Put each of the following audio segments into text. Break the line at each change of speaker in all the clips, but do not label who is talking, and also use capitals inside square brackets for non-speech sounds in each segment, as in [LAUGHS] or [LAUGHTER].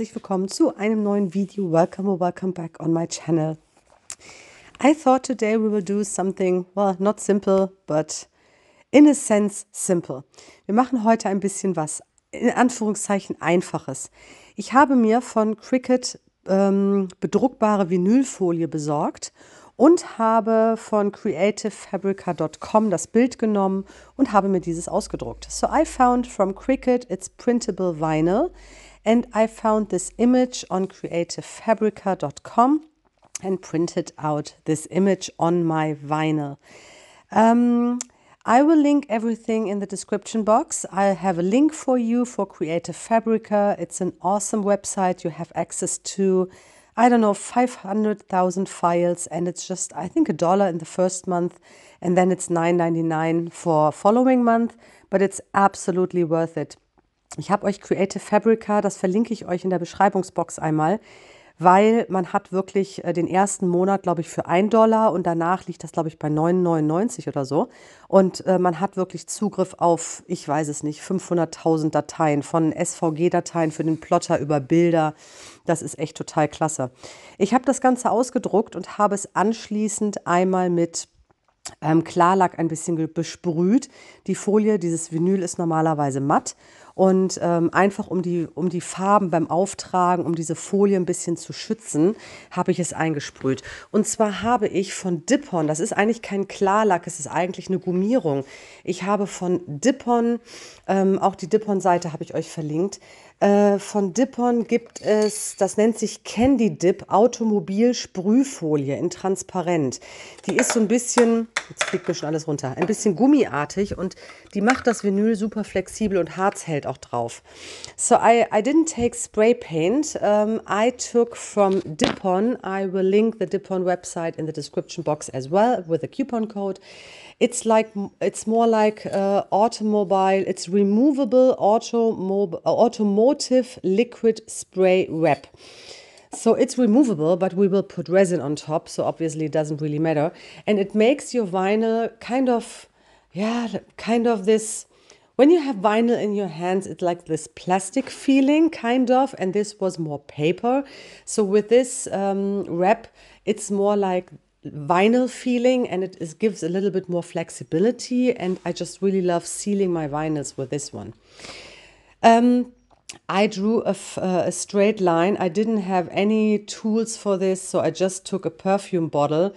herzlich willkommen zu einem neuen Video. Welcome or welcome back on my channel. I thought today we will do something, well, not simple, but in a sense simple. Wir machen heute ein bisschen was, in Anführungszeichen einfaches. Ich habe mir von Cricut ähm, bedruckbare Vinylfolie besorgt und habe von creativefabrica.com das Bild genommen und habe mir dieses ausgedruckt. So I found from Cricut its printable vinyl And I found this image on creativefabrica.com and printed out this image on my vinyl. Um, I will link everything in the description box. I have a link for you for Creative Fabrica. It's an awesome website. You have access to, I don't know, 500,000 files, and it's just, I think, a dollar in the first month, and then it's 9.99 for following month, but it's absolutely worth it. Ich habe euch Creative Fabrica, das verlinke ich euch in der Beschreibungsbox einmal, weil man hat wirklich äh, den ersten Monat, glaube ich, für 1 Dollar und danach liegt das, glaube ich, bei 9,99 oder so. Und äh, man hat wirklich Zugriff auf, ich weiß es nicht, 500.000 Dateien, von SVG-Dateien für den Plotter über Bilder. Das ist echt total klasse. Ich habe das Ganze ausgedruckt und habe es anschließend einmal mit ähm, Klarlack ein bisschen besprüht. Die Folie, dieses Vinyl ist normalerweise matt und ähm, einfach um die, um die Farben beim Auftragen, um diese Folie ein bisschen zu schützen, habe ich es eingesprüht. Und zwar habe ich von Dippon, das ist eigentlich kein Klarlack, es ist eigentlich eine Gummierung. Ich habe von Dippon, ähm, auch die Dippon-Seite habe ich euch verlinkt, äh, von Dippon gibt es, das nennt sich Candy Dip Automobil Sprühfolie in Transparent. Die ist so ein bisschen, jetzt fliegt mir schon alles runter, ein bisschen gummiartig und die macht das Vinyl super flexibel und Harz hält auch drauf. So I, I didn't take spray paint. Um, ähm, I took from Dippon. I will link the Dippon website in the description box as well with a coupon code. It's like it's more like uh, automobile. It's removable automob- automotive liquid spray wrap. So it's removable, but we will put resin on top. So obviously it doesn't really matter, and it makes your vinyl kind of, yeah, kind of this when you have vinyl in your hands, it's like this plastic feeling, kind of, and this was more paper. So with this um, wrap, it's more like vinyl feeling and it is, gives a little bit more flexibility and I just really love sealing my vinyls with this one. Um, I drew a uh, straight line. I didn't have any tools for this so I just took a perfume bottle,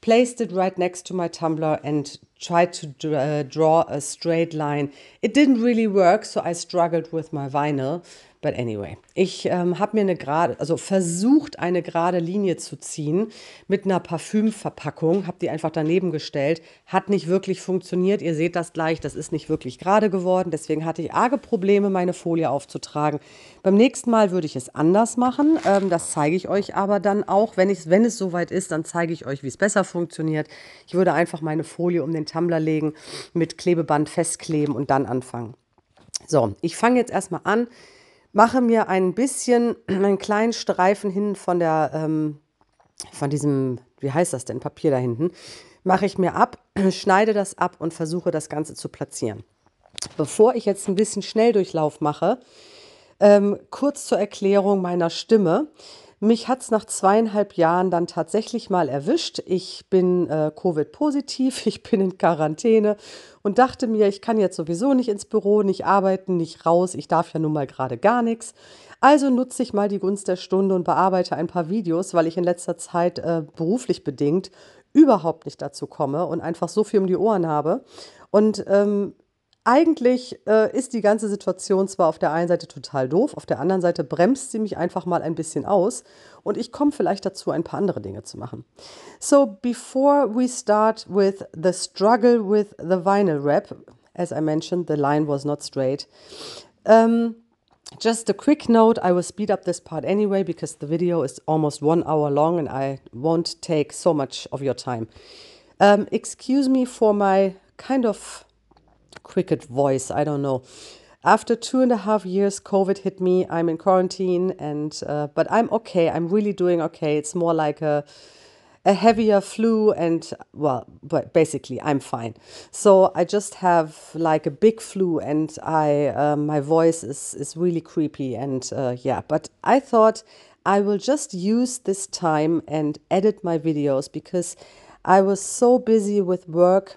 placed it right next to my tumbler and tried to uh, draw a straight line. It didn't really work, so I struggled with my vinyl. But anyway, ich ähm, habe mir eine gerade, also versucht, eine gerade Linie zu ziehen mit einer Parfümverpackung, habe die einfach daneben gestellt, hat nicht wirklich funktioniert. Ihr seht das gleich, das ist nicht wirklich gerade geworden. Deswegen hatte ich arge Probleme, meine Folie aufzutragen. Beim nächsten Mal würde ich es anders machen. Ähm, das zeige ich euch aber dann auch. Wenn, ich, wenn es soweit ist, dann zeige ich euch, wie es besser funktioniert. Ich würde einfach meine Folie um den Tumbler legen, mit Klebeband festkleben und dann anfangen. So, ich fange jetzt erstmal an, mache mir ein bisschen, [CLEARS THROAT] einen kleinen Streifen hin von der, ähm, von diesem, wie heißt das denn, Papier da hinten, mache ich mir ab, [CLEARS THROAT] schneide das ab und versuche das Ganze zu platzieren. Bevor ich jetzt ein bisschen Schnelldurchlauf mache, ähm, kurz zur Erklärung meiner Stimme. Mich hat es nach zweieinhalb Jahren dann tatsächlich mal erwischt. Ich bin äh, Covid-positiv, [LAUGHS] ich bin in Quarantäne und dachte mir, ich kann jetzt sowieso nicht ins Büro, nicht arbeiten, nicht raus, ich darf ja nun mal gerade gar nichts. Also nutze ich mal die Gunst der Stunde und bearbeite ein paar Videos, weil ich in letzter Zeit äh, beruflich bedingt überhaupt nicht dazu komme und einfach so viel um die Ohren habe. Und ähm, eigentlich äh, ist die ganze Situation zwar auf der einen Seite total doof, auf der anderen Seite bremst sie mich einfach mal ein bisschen aus und ich komme vielleicht dazu, ein paar andere Dinge zu machen. So, before we start with the struggle with the vinyl wrap, as I mentioned, the line was not straight. Um, just a quick note I will speed up this part anyway because the video is almost one hour long and I won't take so much of your time. Um, excuse me for my kind of cricket voice. I don't know. After two and a half years, COVID hit me. I'm in quarantine, and uh, but I'm okay. I'm really doing okay. It's more like a a heavier flu and well but basically i'm fine so i just have like a big flu and i uh, my voice is is really creepy and uh, yeah but i thought i will just use this time and edit my videos because i was so busy with work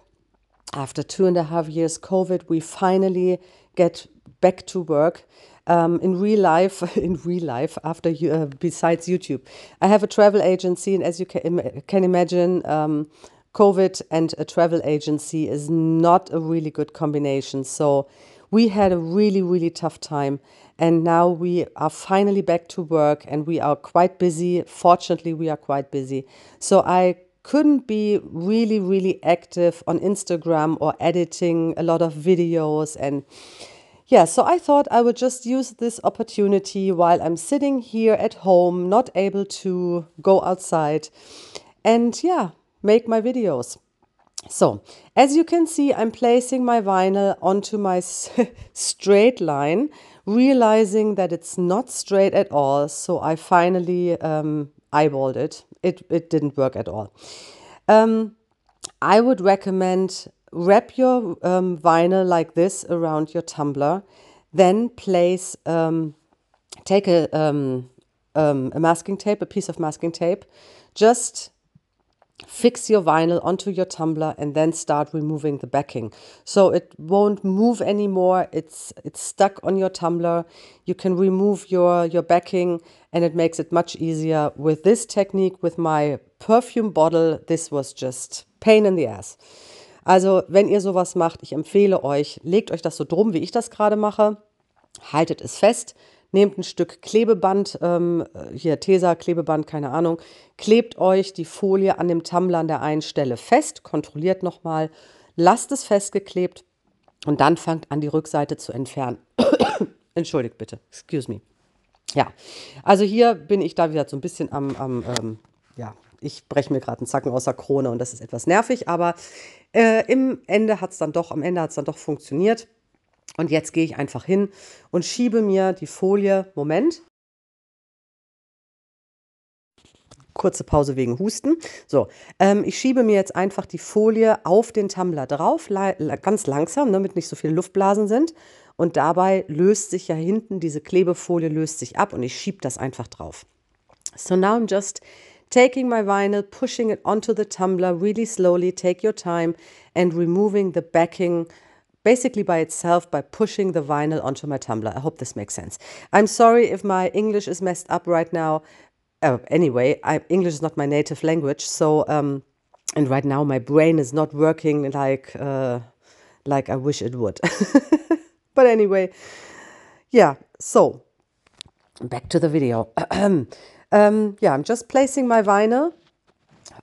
after two and a half years COVID, we finally get back to work. Um, in real life, [LAUGHS] in real life, after you, uh, besides YouTube, I have a travel agency, and as you can, can imagine, um, COVID and a travel agency is not a really good combination. So we had a really, really tough time. And now we are finally back to work and we are quite busy. Fortunately, we are quite busy. So I couldn't be really, really active on Instagram or editing a lot of videos. And yeah, so I thought I would just use this opportunity while I'm sitting here at home, not able to go outside, and yeah, make my videos. So, as you can see, I'm placing my vinyl onto my [LAUGHS] straight line, realizing that it's not straight at all. So, I finally um, eyeballed it it, it didn't work at all. Um, I would recommend wrap your um, vinyl like this around your tumbler, then place, um, take a, um, um, a masking tape, a piece of masking tape, just fix your vinyl onto your tumbler and then start removing the backing so it won't move anymore it's it's stuck on your tumbler you can remove your your backing and it makes it much easier with this technique with my perfume bottle this was just pain in the ass also wenn ihr sowas macht ich empfehle euch legt euch das so drum wie ich das gerade mache haltet es fest Nehmt ein Stück Klebeband, ähm, hier Tesa, Klebeband, keine Ahnung, klebt euch die Folie an dem Tumblr an der einen Stelle fest, kontrolliert nochmal, lasst es festgeklebt und dann fangt an, die Rückseite zu entfernen. [COUGHS] Entschuldigt bitte, excuse me. Ja, also hier bin ich da wieder so ein bisschen am, am ähm, ja, ich breche mir gerade einen Zacken aus der Krone und das ist etwas nervig, aber äh, im Ende hat es dann doch, am Ende hat es dann doch funktioniert. Und jetzt gehe ich einfach hin und schiebe mir die Folie. Moment. Kurze Pause wegen Husten. So, ähm, ich schiebe mir jetzt einfach die Folie auf den Tumbler drauf, ganz langsam, ne, damit nicht so viele Luftblasen sind. Und dabei löst sich ja hinten diese Klebefolie löst sich ab und ich schiebe das einfach drauf. So now I'm just taking my vinyl, pushing it onto the tumbler really slowly, take your time and removing the backing basically by itself by pushing the vinyl onto my Tumblr. I hope this makes sense. I'm sorry if my English is messed up right now. Uh, anyway, I, English is not my native language, so um, and right now my brain is not working like uh, like I wish it would. [LAUGHS] but anyway, yeah. So back to the video. [CLEARS THROAT] um, yeah, I'm just placing my vinyl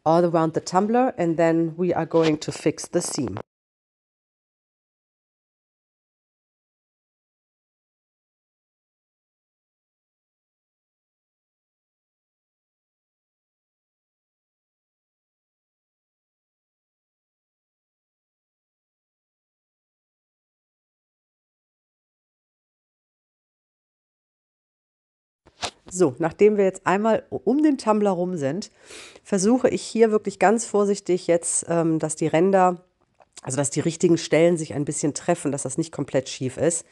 all around the tumbler, and then we are going to fix the seam. So, nachdem wir jetzt einmal um den Tumblr rum sind, versuche ich hier wirklich ganz vorsichtig jetzt, ähm, dass die Ränder, also dass die richtigen Stellen sich ein bisschen treffen, dass das nicht komplett schief ist.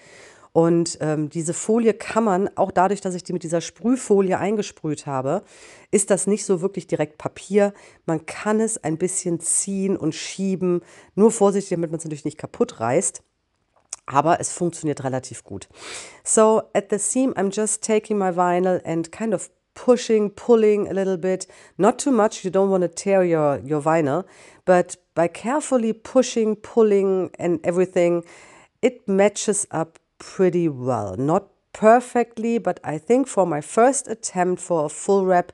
Und ähm, diese Folie kann man, auch dadurch, dass ich die mit dieser Sprühfolie eingesprüht habe, ist das nicht so wirklich direkt Papier. Man kann es ein bisschen ziehen und schieben, nur vorsichtig, damit man es natürlich nicht kaputt reißt. aber es funktioniert relativ gut. So at the seam, I'm just taking my vinyl and kind of pushing, pulling a little bit. Not too much, you don't want to tear your, your vinyl, but by carefully pushing, pulling and everything, it matches up pretty well. Not perfectly, but I think for my first attempt for a full wrap,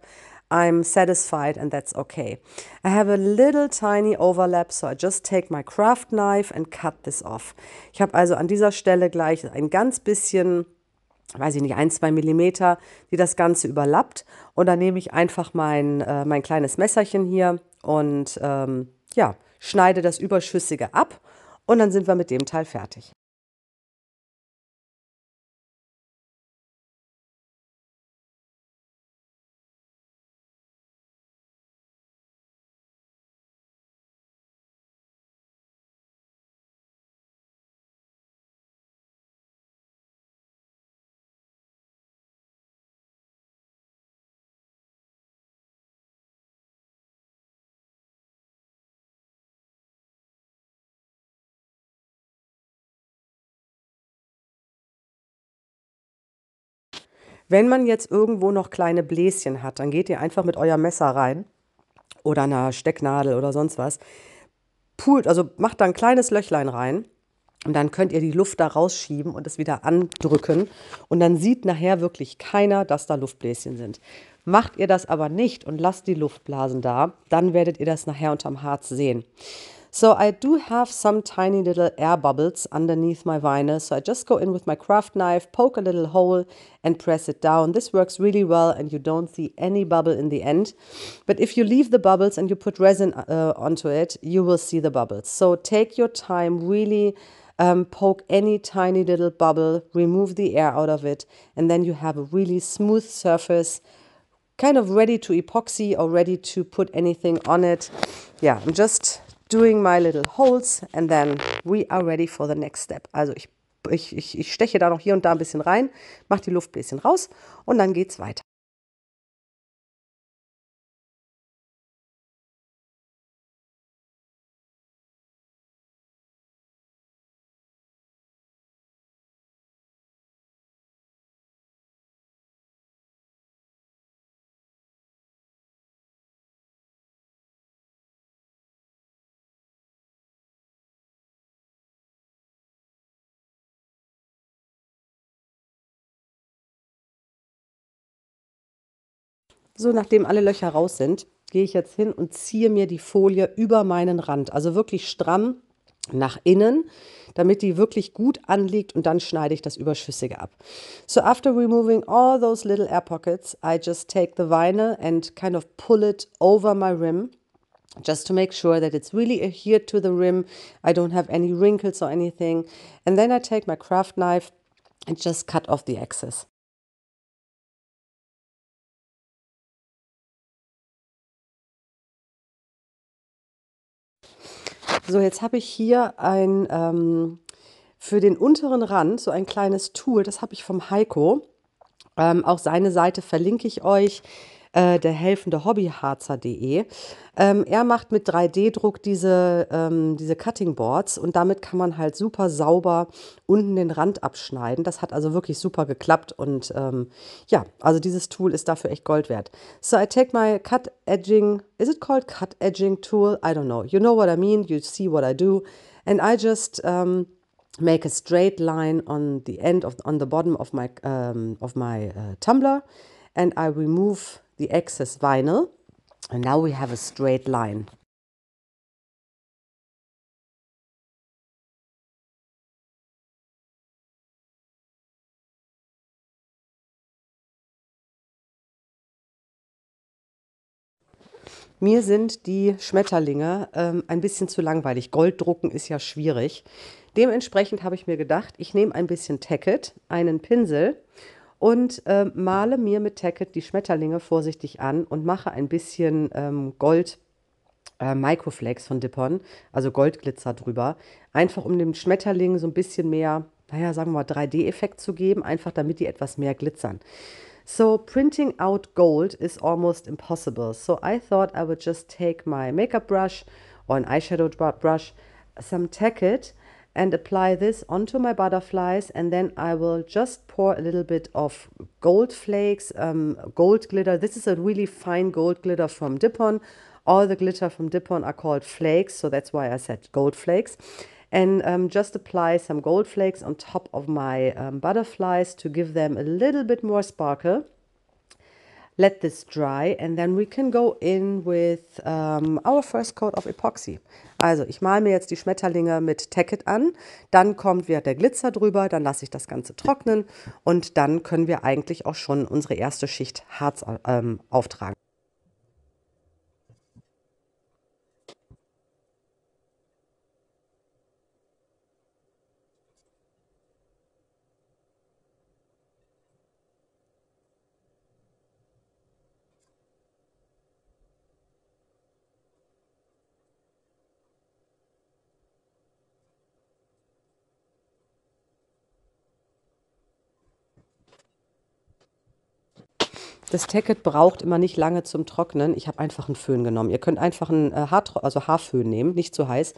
I'm satisfied and that's okay. I have a little tiny overlap, so I just take my craft knife and cut this off. Ich habe also an dieser Stelle gleich ein ganz bisschen weiß ich nicht, ein, zwei Millimeter, die das Ganze überlappt. Und dann nehme ich einfach mein, äh, mein kleines Messerchen hier und ähm, ja, schneide das Überschüssige ab. Und dann sind wir mit dem Teil fertig. Wenn man jetzt irgendwo noch kleine Bläschen hat, dann geht ihr einfach mit eurem Messer rein oder einer Stecknadel oder sonst was. Pult, also macht da ein kleines Löchlein rein und dann könnt ihr die Luft da rausschieben und es wieder andrücken. Und dann sieht nachher wirklich keiner, dass da Luftbläschen sind. Macht ihr das aber nicht und lasst die Luftblasen da, dann werdet ihr das nachher unterm Harz sehen. So I do have some tiny little air bubbles underneath my vinyl. So I just go in with my craft knife, poke a little hole and press it down. This works really well and you don't see any bubble in the end. But if you leave the bubbles and you put resin uh, onto it, you will see the bubbles. So take your time, really um, poke any tiny little bubble, remove the air out of it, and then you have a really smooth surface, kind of ready to epoxy or ready to put anything on it. Yeah, I'm just doing my little holes and then we are ready for the next step. Also ich, ich, ich steche da noch hier und da ein bisschen rein, mache die Luft ein bisschen raus und dann geht's weiter. So, nachdem alle Löcher raus sind, gehe ich jetzt hin und ziehe mir die Folie über meinen Rand, also wirklich stramm nach innen, damit die wirklich gut anliegt und dann schneide ich das Überschüssige ab. So after removing all those little air pockets, I just take the vinyl and kind of pull it over my rim just to make sure that it's really adhered to the rim. I don't have any wrinkles or anything. And then I take my craft knife and just cut off the excess. So, jetzt habe ich hier ein ähm, für den unteren Rand so ein kleines Tool, das habe ich vom Heiko. Ähm, auch seine Seite verlinke ich euch. Äh, der helfende Hobbyharzer.de. Ähm, er macht mit 3D-Druck diese, ähm, diese Cutting Boards und damit kann man halt super sauber unten den Rand abschneiden. Das hat also wirklich super geklappt und ähm, ja, also dieses Tool ist dafür echt Gold wert. So I take my cut edging, is it called cut edging tool? I don't know. You know what I mean, you see what I do. And I just um, make a straight line on the end of on the bottom of my um, of my uh, tumbler and I remove the excess vinyl. And now we have a straight line. Mir sind die Schmetterlinge ähm, ein bisschen zu langweilig. Gold drucken ist ja schwierig. Dementsprechend habe ich mir gedacht, ich nehme ein bisschen Tacket, einen Pinsel und äh, male mir mit Tacket die Schmetterlinge vorsichtig an und mache ein bisschen ähm, Gold äh, Microflex von Dippon, also Goldglitzer drüber, einfach um dem Schmetterling so ein bisschen mehr, naja, sagen wir mal 3D-Effekt zu geben, einfach damit die etwas mehr glitzern. So, printing out gold is almost impossible. So, I thought I would just take my makeup brush or an eyeshadow brush, some Tacket, and apply this onto my butterflies and then I will just pour a little bit of gold flakes, um, gold glitter. This is a really fine gold glitter from Dipon. All the glitter from Dipon are called flakes, so that's why I said gold flakes. And um, just apply some gold flakes on top of my um, butterflies to give them a little bit more sparkle. let this dry and then we can go in with um, our first coat of epoxy. Also ich male mir jetzt die Schmetterlinge mit Tacket an, dann kommt wieder der Glitzer drüber, dann lasse ich das Ganze trocknen und dann können wir eigentlich auch schon unsere erste Schicht Harz ähm, auftragen. das Ticket braucht immer nicht lange zum Trocknen. Ich habe einfach einen Föhn genommen. Ihr könnt einfach einen äh, also Haarföhn nehmen, nicht zu heiß.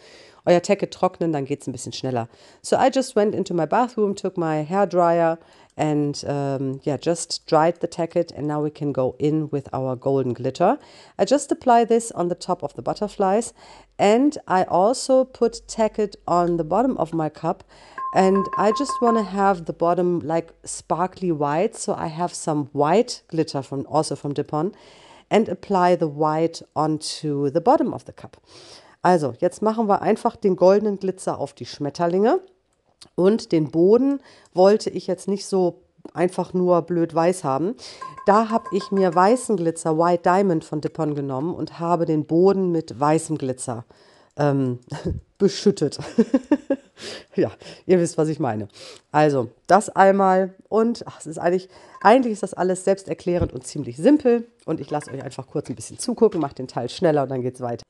Euer Ticket trocknen, dann geht es ein bisschen schneller. So I just went into my bathroom, took my hair dryer and um, ähm, yeah, just dried the ticket and now we can go in with our golden glitter. I just apply this on the top of the butterflies and I also put ticket on the bottom of my cup And I just want to have the bottom like sparkly white. So I have some white glitter from also from Dipon and apply the white onto the bottom of the cup. Also, jetzt machen wir einfach den goldenen Glitzer auf die Schmetterlinge. Und den Boden wollte ich jetzt nicht so einfach nur blöd weiß haben. Da habe ich mir weißen Glitzer, White Diamond von Dipon genommen und habe den Boden mit weißem Glitzer ähm, [LAUGHS] beschüttet. [LAUGHS] ja, ihr wisst, was ich meine. Also, das einmal und ach, es ist eigentlich, eigentlich ist das alles selbsterklärend und ziemlich simpel. Und ich lasse euch einfach kurz ein bisschen zugucken, mache den Teil schneller und dann geht's weiter.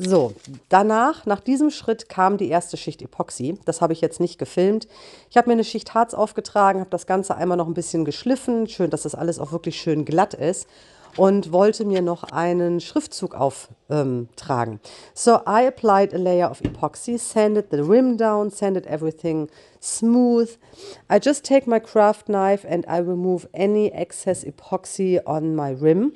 So, danach, nach diesem Schritt kam die erste Schicht Epoxy. Das habe ich jetzt nicht gefilmt. Ich habe mir eine Schicht Harz aufgetragen, habe das Ganze einmal noch ein bisschen geschliffen. Schön, dass das alles auch wirklich schön glatt ist. Und wollte mir noch einen Schriftzug auftragen. Ähm, so, I applied a layer of epoxy, sanded the rim down, sanded everything smooth. I just take my craft knife and I remove any excess epoxy on my rim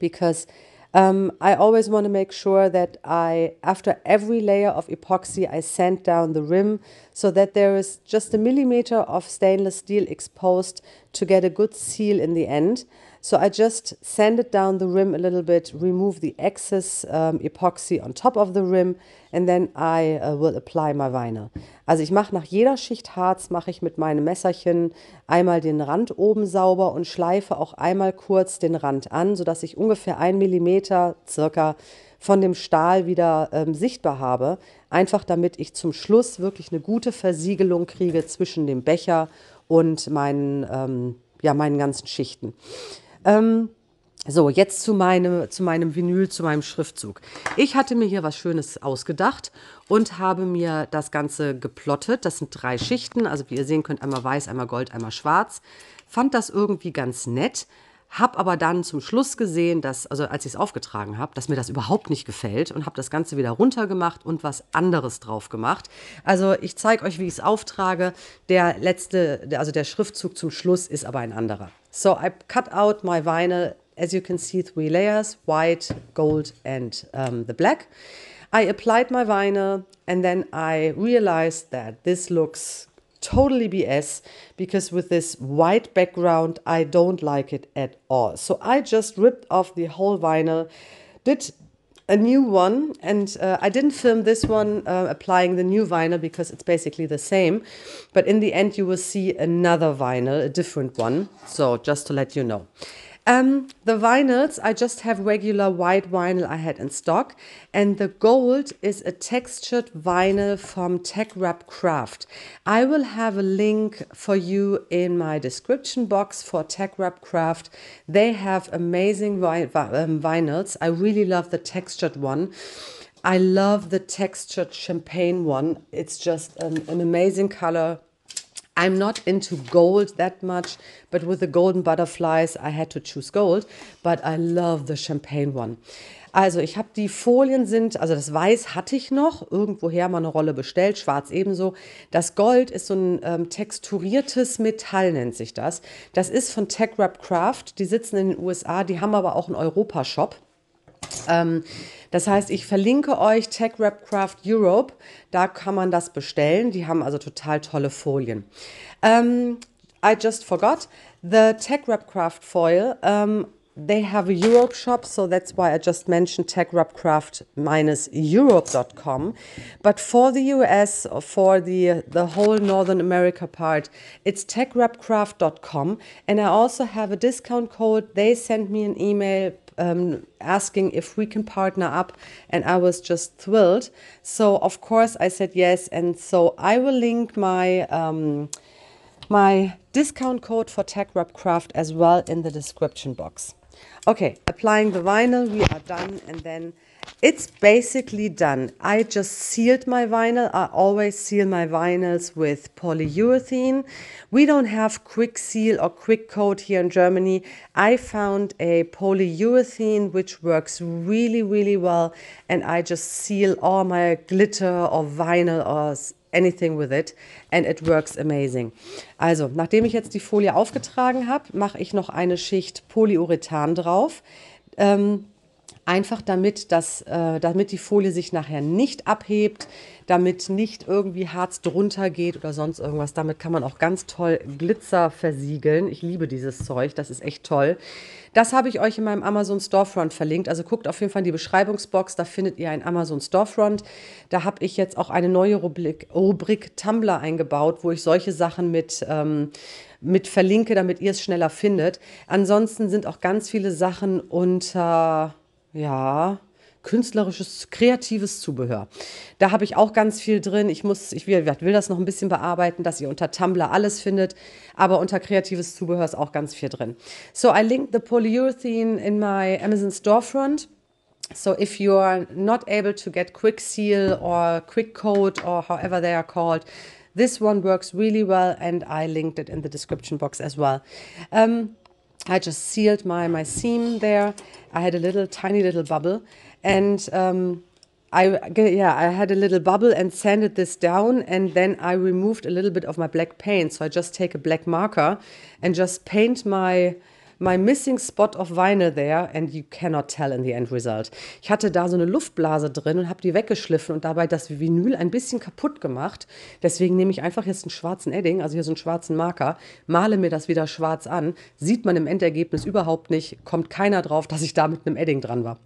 because... Um, I always want to make sure that I, after every layer of epoxy, I sand down the rim so that there is just a millimeter of stainless steel exposed to get a good seal in the end. So I just sand it down the rim a little bit, remove the excess um, epoxy on top of the rim and then I uh, will apply my vinyl. Also ich mache nach jeder Schicht Harz, mache ich mit meinem Messerchen einmal den Rand oben sauber und schleife auch einmal kurz den Rand an, sodass ich ungefähr 1 Millimeter circa von dem Stahl wieder ähm, sichtbar habe, einfach damit ich zum Schluss wirklich eine gute Versiegelung kriege zwischen dem Becher und meinen, ähm, ja, meinen ganzen Schichten. Ähm, so, jetzt zu meinem, zu meinem Vinyl, zu meinem Schriftzug. Ich hatte mir hier was Schönes ausgedacht und habe mir das Ganze geplottet. Das sind drei Schichten, also wie ihr sehen könnt, einmal weiß, einmal gold, einmal schwarz. Fand das irgendwie ganz nett, habe aber dann zum Schluss gesehen, dass, also als ich es aufgetragen habe, dass mir das überhaupt nicht gefällt und habe das Ganze wieder runtergemacht und was anderes drauf gemacht. Also ich zeige euch, wie ich es auftrage. Der letzte, also der Schriftzug zum Schluss ist aber ein anderer. So I cut out my vinyl, as you can see, three layers, white, gold and um, the black. I applied my vinyl and then I realized that this looks totally BS because with this white background, I don't like it at all. So I just ripped off the whole vinyl, did a new one, and uh, I didn't film this one uh, applying the new vinyl because it's basically the same. But in the end, you will see another vinyl, a different one. So just to let you know. Um, the vinyls, I just have regular white vinyl I had in stock. And the gold is a textured vinyl from Tech Wrap Craft. I will have a link for you in my description box for Tech Wrap Craft. They have amazing um, vinyls. I really love the textured one. I love the textured champagne one. It's just an, an amazing color I'm not into gold that much, but with the golden butterflies, I had to choose gold, but I love the champagne one. Also ich habe die Folien sind, also das Weiß hatte ich noch, irgendwoher mal eine Rolle bestellt, Schwarz ebenso. Das Gold ist so ein ähm, texturiertes Metall, nennt sich das. Das ist von Tech Wrap Craft, die sitzen in den USA, die haben aber auch einen Europa-Shop. Ähm, das heißt, ich verlinke euch Tech Rap Craft Europe. Da kann man das bestellen. Die haben also total tolle Folien. Um, ähm, I just forgot the Tech Rap Craft foil. Um, ähm, they have a Europe shop, so that's why I just mentioned techrepcraft-europe.com. But for the US, for the the whole Northern America part, it's techrepcraft.com. And I also have a discount code. They sent me an email um, asking if we can partner up, and I was just thrilled. So of course I said yes, and so I will link my um, my discount code for rep Craft as well in the description box. Okay, applying the vinyl, we are done, and then it's basically done. I just sealed my vinyl. I always seal my vinyls with polyurethane. We don't have quick seal or quick coat here in Germany. I found a polyurethane which works really, really well, and I just seal all my glitter or vinyl or anything with it and it works amazing. Also, nachdem ich jetzt die Folie aufgetragen habe, mache ich noch eine Schicht Polyurethan drauf. Ähm, einfach damit, dass, äh, damit die Folie sich nachher nicht abhebt, damit nicht irgendwie Harz drunter geht oder sonst irgendwas. Damit kann man auch ganz toll Glitzer versiegeln. Ich liebe dieses Zeug, das ist echt toll. Das habe ich euch in meinem Amazon Storefront verlinkt. Also guckt auf jeden Fall in die Beschreibungsbox, da findet ihr ein Amazon Storefront. Da habe ich jetzt auch eine neue Rubrik, Rubrik Tumblr eingebaut, wo ich solche Sachen mit, ähm, mit verlinke, damit ihr es schneller findet. Ansonsten sind auch ganz viele Sachen unter ja, künstlerisches, kreatives Zubehör. Da habe ich auch ganz viel drin. Ich muss, ich will, will das noch ein bisschen bearbeiten, dass ihr unter Tumblr alles findet, aber unter kreatives Zubehör ist auch ganz viel drin. So I linked the polyurethane in my Amazon storefront. So if you are not able to get quick seal or quick coat or however they are called, this one works really well and I linked it in the description box as well. Um, I just sealed my, my seam there. I had a little tiny little bubble and um, I yeah I had a little bubble and sanded this down and then I removed a little bit of my black paint. So I just take a black marker and just paint my My Missing Spot of Vinyl There and You Cannot Tell in the End Result. Ich hatte da so eine Luftblase drin und habe die weggeschliffen und dabei das Vinyl ein bisschen kaputt gemacht. Deswegen nehme ich einfach jetzt einen schwarzen Edding, also hier so einen schwarzen Marker, male mir das wieder schwarz an, sieht man im Endergebnis überhaupt nicht, kommt keiner drauf, dass ich da mit einem Edding dran war.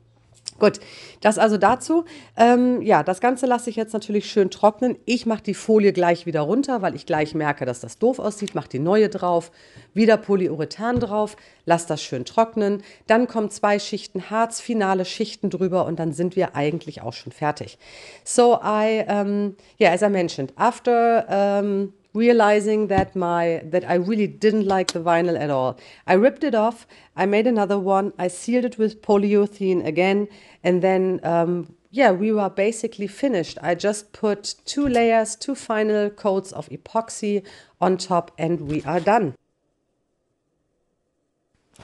Gut, das also dazu. Ähm, ja, das Ganze lasse ich jetzt natürlich schön trocknen. Ich mache die Folie gleich wieder runter, weil ich gleich merke, dass das doof aussieht. Mache die neue drauf, wieder Polyurethan drauf, lasse das schön trocknen. Dann kommen zwei Schichten Harz, finale Schichten drüber und dann sind wir eigentlich auch schon fertig. So I, um, ähm, yeah, as I mentioned, after... Um, ähm, realizing that my that I really didn't like the vinyl at all. I ripped it off. I made another one. I sealed it with polyurethane again, and then um, yeah, we were basically finished. I just put two layers, two final coats of epoxy on top, and we are done.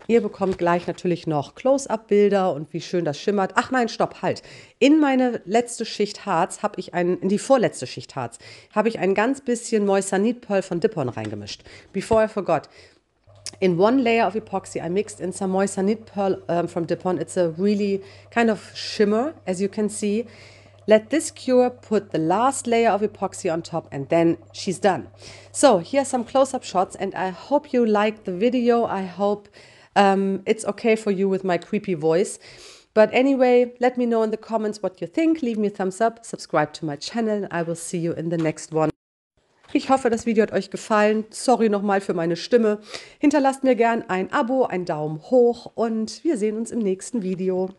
Ihr bekommt gleich natürlich noch Close-up-Bilder und wie schön das schimmert. Ach nein, stopp, halt. In meine letzte Schicht Harz habe ich einen, in die vorletzte Schicht Harz, habe ich ein ganz bisschen Moissanit Pearl von Dippon reingemischt. Before I forgot. In one layer of epoxy, I mixed in some Moissanit Pearl um, from Dippon. It's a really kind of shimmer, as you can see. Let this cure, put the last layer of epoxy on top and then she's done. So here are some close-up shots and I hope you liked the video. I hope... Um, it's okay for you with my creepy voice. But anyway, let me know in the comments what you think. Leave me a thumbs up, subscribe to my channel, and I will see you in the next one. Ich hoffe, das Video hat euch gefallen. Sorry nochmal für meine Stimme. Hinterlasst mir gern ein Abo, einen Daumen hoch und wir sehen uns im nächsten Video.